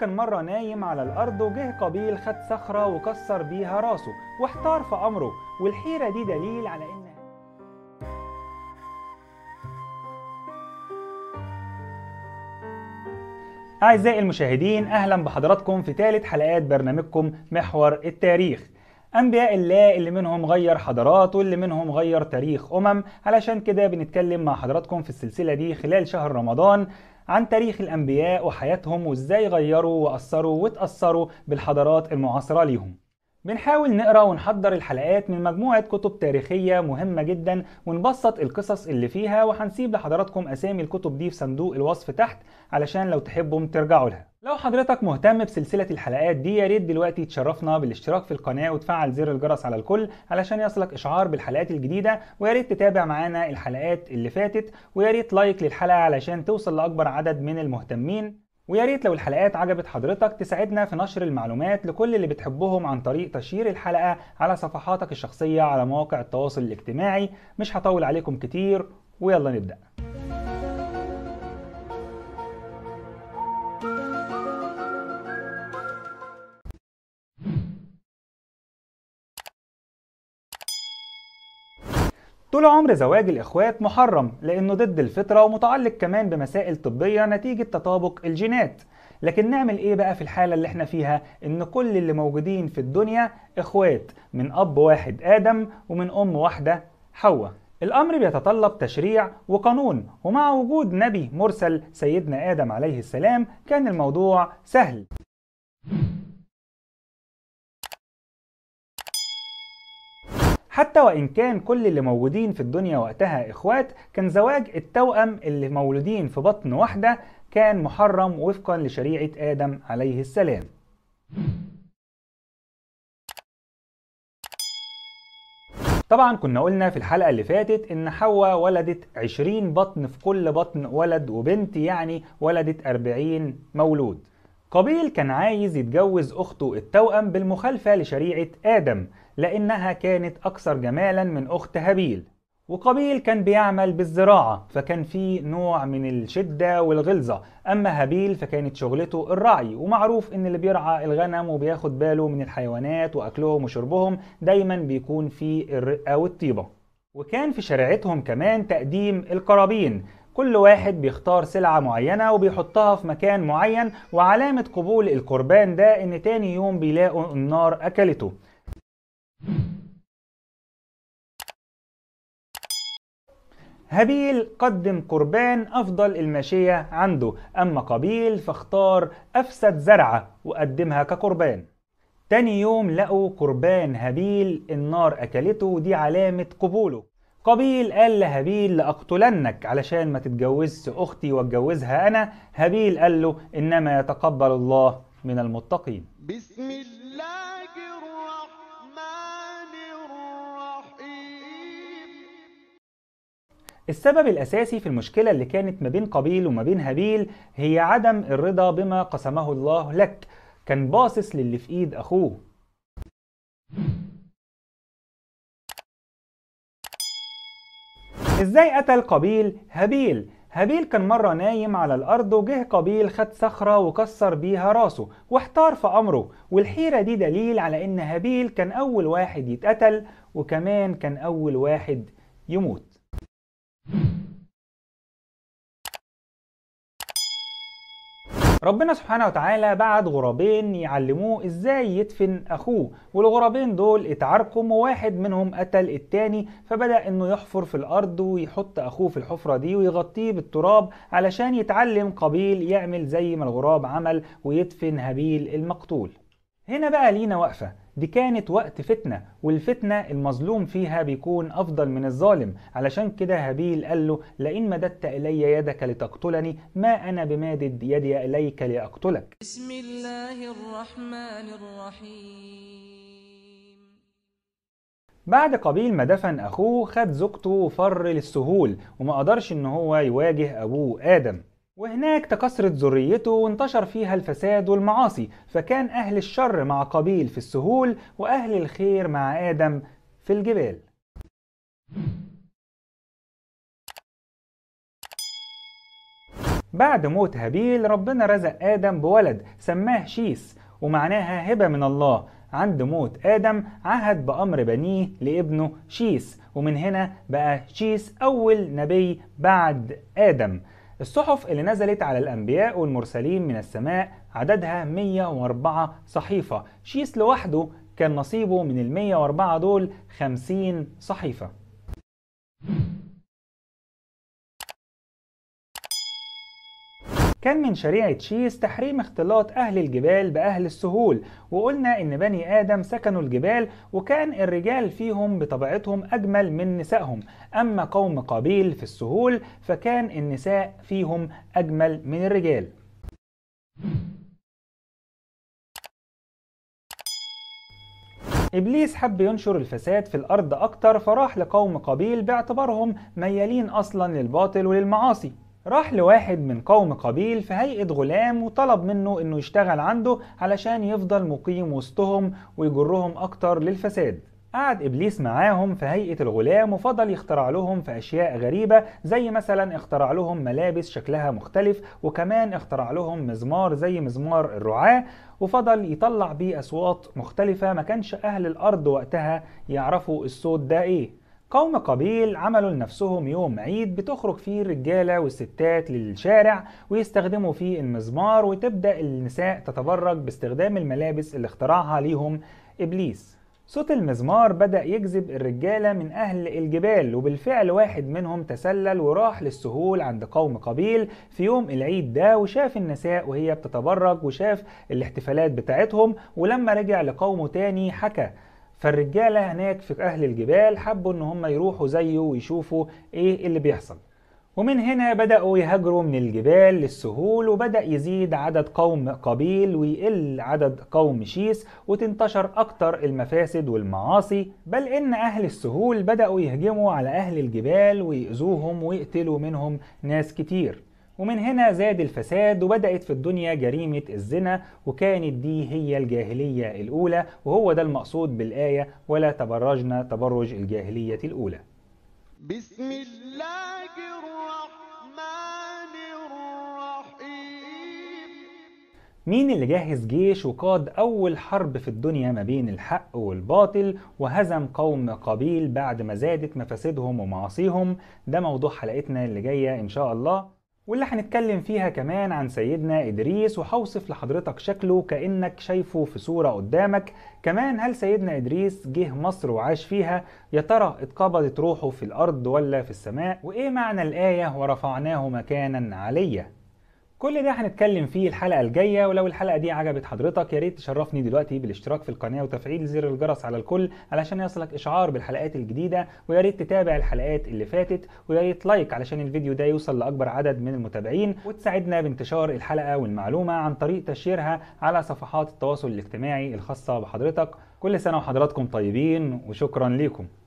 كان مرة نايم على الأرض وجه قبيل خد صخرة وكسر بيها راسه واحتار في أمره والحيرة دي دليل على إن أعزائي المشاهدين أهلا بحضراتكم في ثالث حلقات برنامجكم محور التاريخ أنبياء الله اللي منهم غير حضارات واللي منهم غير تاريخ أمم علشان كده بنتكلم مع حضراتكم في السلسلة دي خلال شهر رمضان عن تاريخ الأنبياء وحياتهم وإزاي غيروا وأثروا وتأثروا بالحضارات المعاصرة ليهم بنحاول نقرا ونحضر الحلقات من مجموعه كتب تاريخيه مهمه جدا ونبسط القصص اللي فيها وهنسيب لحضراتكم اسامي الكتب دي في صندوق الوصف تحت علشان لو تحبوا ترجعوا لها لو حضرتك مهتم بسلسله الحلقات دي يا ريت دلوقتي تشرفنا بالاشتراك في القناه وتفعل زر الجرس على الكل علشان يصلك اشعار بالحلقات الجديده ويا ريت تتابع معانا الحلقات اللي فاتت ويا ريت لايك للحلقه علشان توصل لاكبر عدد من المهتمين وياريت لو الحلقات عجبت حضرتك تساعدنا في نشر المعلومات لكل اللي بتحبهم عن طريق تشير الحلقة على صفحاتك الشخصية على مواقع التواصل الاجتماعي مش هطول عليكم كتير ويلا نبدأ طول عمر زواج الإخوات محرم لأنه ضد الفطرة ومتعلق كمان بمسائل طبية نتيجة تطابق الجينات لكن نعمل إيه بقى في الحالة اللي احنا فيها إن كل اللي موجودين في الدنيا إخوات من أب واحد آدم ومن أم واحدة حواء الأمر بيتطلب تشريع وقانون ومع وجود نبي مرسل سيدنا آدم عليه السلام كان الموضوع سهل حتى وإن كان كل اللي موجودين في الدنيا وقتها إخوات كان زواج التوأم اللي مولودين في بطن واحدة كان محرم وفقا لشريعة آدم عليه السلام طبعا كنا قلنا في الحلقة اللي فاتت ان حواء ولدت 20 بطن في كل بطن ولد وبنت يعني ولدت 40 مولود قابيل كان عايز يتجوز أخته التوأم بالمخالفة لشريعة آدم لأنها كانت أكثر جمالا من أخت هابيل وقابيل كان بيعمل بالزراعة فكان في نوع من الشدة والغلظة أما هابيل فكانت شغلته الرعي ومعروف إن اللي بيرعى الغنم وبياخد باله من الحيوانات وأكلهم وشربهم دايما بيكون في الرقة والطيبة وكان في شريعتهم كمان تقديم القرابين كل واحد بيختار سلعة معينة وبيحطها في مكان معين وعلامة قبول القربان ده إن تاني يوم بيلاقوا النار أكلته هابيل قدم قربان أفضل الماشية عنده أما قابيل فاختار أفسد زرعة وقدمها كقربان تاني يوم لقوا قربان هابيل النار أكلته ودي علامة قبوله قابيل قال لهابيل لأقتلنك علشان ما تتجوزش أختي واتجوزها أنا هابيل قال له إنما يتقبل الله من المتقين بسم الله السبب الأساسي في المشكلة اللي كانت ما بين قابيل وما بين هابيل هي عدم الرضا بما قسمه الله لك كان باصص للي في إيد أخوه إزاي قتل قابيل هابيل؟ هابيل كان مرة نايم على الأرض وجه قابيل خد صخرة وكسر بيها راسه واحتار في أمره والحيرة دي دليل على إن هابيل كان أول واحد يتقتل وكمان كان أول واحد يموت ربنا سبحانه وتعالى بعت غرابين يعلموه ازاي يدفن اخوه والغرابين دول اتعاركم وواحد منهم قتل التاني فبدأ انه يحفر في الارض ويحط اخوه في الحفرة دي ويغطيه بالتراب علشان يتعلم قبيل يعمل زي ما الغراب عمل ويدفن هابيل المقتول هنا بقى لينا وقفة دي كانت وقت فتنة والفتنة المظلوم فيها بيكون أفضل من الظالم علشان كده هابيل قال له لئن مددت إلي يدك لتقتلني ما أنا بمادد يدي إليك لأقتلك بسم الله الرحمن الرحيم بعد قبيل ما دفن أخوه خد زوجته وفر للسهول وما قدرش إن هو يواجه أبوه آدم وهناك تكسرت ذريته وانتشر فيها الفساد والمعاصي فكان أهل الشر مع قبيل في السهول وأهل الخير مع آدم في الجبال بعد موت هابيل ربنا رزق آدم بولد سماه شيس ومعناها هبة من الله عند موت آدم عهد بأمر بنيه لابنه شيس ومن هنا بقى شيس أول نبي بعد آدم الصحف اللي نزلت على الأنبياء والمرسلين من السماء عددها 104 صحيفة شيس لوحده كان نصيبه من ال 104 دول 50 صحيفة كان من شريعة شيس تحريم اختلاط أهل الجبال بأهل السهول وقلنا إن بني آدم سكنوا الجبال وكان الرجال فيهم بطبيعتهم أجمل من نسائهم أما قوم قابيل في السهول فكان النساء فيهم أجمل من الرجال إبليس حب ينشر الفساد في الأرض أكتر فراح لقوم قابيل باعتبارهم ميالين أصلا للباطل وللمعاصي راح لواحد من قوم قبيل في هيئة غلام وطلب منه انه يشتغل عنده علشان يفضل مقيم وسطهم ويجرهم اكتر للفساد قعد إبليس معاهم في هيئة الغلام وفضل يخترع لهم في أشياء غريبة زي مثلا اخترع لهم ملابس شكلها مختلف وكمان اخترع لهم مزمار زي مزمار الرعاة وفضل يطلع بيه أصوات مختلفة ما كانش أهل الأرض وقتها يعرفوا الصوت ده إيه قوم قبيل عملوا لنفسهم يوم عيد بتخرج فيه الرجالة والستات للشارع ويستخدموا فيه المزمار وتبدأ النساء تتبرج باستخدام الملابس اللي اخترعها ليهم إبليس صوت المزمار بدأ يجذب الرجالة من أهل الجبال وبالفعل واحد منهم تسلل وراح للسهول عند قوم قبيل في يوم العيد ده وشاف النساء وهي بتتبرج وشاف الاحتفالات بتاعتهم ولما رجع لقومه تاني حكى فالرجالة هناك في أهل الجبال حبوا إن هم يروحوا زيه ويشوفوا إيه اللي بيحصل ومن هنا بدأوا يهاجروا من الجبال للسهول وبدأ يزيد عدد قوم قبيل ويقل عدد قوم شيس وتنتشر أكتر المفاسد والمعاصي بل إن أهل السهول بدأوا يهجموا على أهل الجبال ويأذوهم ويقتلوا منهم ناس كتير ومن هنا زاد الفساد وبدأت في الدنيا جريمة الزنا وكانت دي هي الجاهلية الأولى وهو ده المقصود بالآية ولا تبرجنا تبرج الجاهلية الأولى بسم الله الرحمن الرحيم مين اللي جهز جيش وقاد أول حرب في الدنيا ما بين الحق والباطل وهزم قوم قبيل بعد ما زادت مفاسدهم ومعاصيهم ده موضوع حلقتنا اللي جاية إن شاء الله واللي هنتكلم فيها كمان عن سيدنا إدريس وهوصف لحضرتك شكله كأنك شايفه في صورة قدامك كمان هل سيدنا إدريس جه مصر وعاش فيها يا ترى اتقبضت روحه في الأرض ولا في السماء وإيه معنى الآية ورفعناه مكانا عليا كل ده هنتكلم فيه الحلقة الجاية ولو الحلقة دي عجبت حضرتك يا ريت تشرفني دلوقتي بالاشتراك في القناة وتفعيل زر الجرس على الكل علشان يصلك إشعار بالحلقات الجديدة ويا ريت تتابع الحلقات اللي فاتت ويا ريت لايك علشان الفيديو ده يوصل لأكبر عدد من المتابعين وتساعدنا بانتشار الحلقة والمعلومة عن طريق تشيرها على صفحات التواصل الاجتماعي الخاصة بحضرتك كل سنة وحضراتكم طيبين وشكرا ليكم